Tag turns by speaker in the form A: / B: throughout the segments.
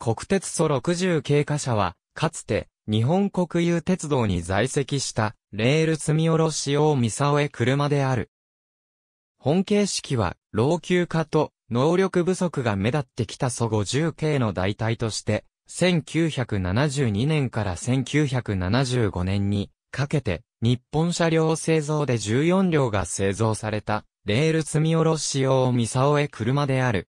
A: 国鉄ソ60系貨車は、かつて、日本国有鉄道に在籍した、レール積み下ろし用三沢エ車である。本形式は、老朽化と、能力不足が目立ってきた祖50系の代替として、1972年から1975年にかけて日本車両製造で14両が製造されたレール積み下ろし用三沢エ車である。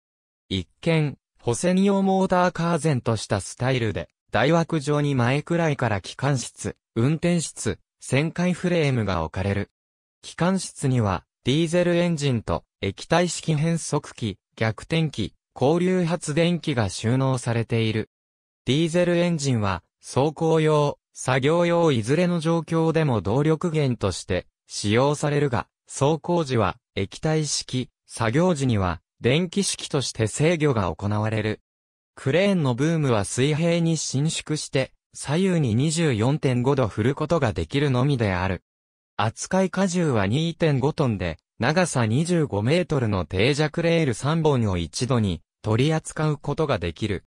A: 一見、保線用モーターカーゼンとしたスタイルで、大枠上に前くらいから機関室、運転室、旋回フレームが置かれる。機関室には、ディーゼルエンジンと液体式変速機、逆転機、交流発電機が収納されている。ディーゼルエンジンは、走行用、作業用いずれの状況でも動力源として使用されるが、走行時は液体式、作業時には電気式として制御が行われる。クレーンのブームは水平に伸縮して、左右に24.5度振ることができるのみである。扱い荷重は2.5トンで、長さ25メートルの低弱レール3本を一度に取り扱うことができる。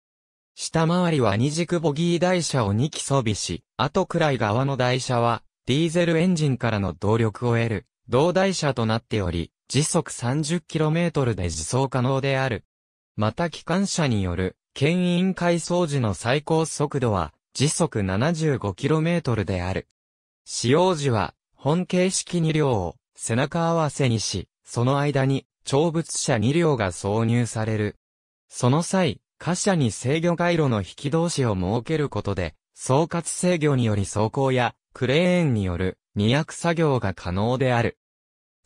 A: 下回りは二軸ボギー台車を2機装備し、後くらい側の台車はディーゼルエンジンからの動力を得る、同台車となっており、時速 30km で自走可能である。また機関車による、牽引回送時の最高速度は、時速 75km である。使用時は、本形式2両を背中合わせにし、その間に長物車2両が挿入される。その際、貨車に制御回路の引き同士を設けることで、総括制御により走行やクレーンによる二役作業が可能である。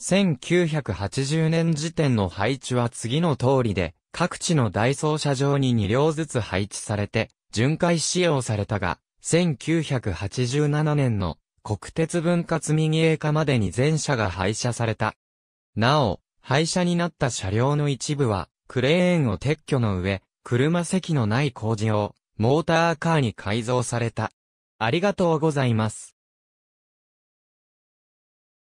A: 1980年時点の配置は次の通りで、各地のダイソー車上に2両ずつ配置されて、巡回使用されたが、1987年の国鉄分割民営化までに全車が廃車された。なお、廃車になった車両の一部は、クレーンを撤去の上、車席のない工事用、モーターカーに改造された。ありがとうございます。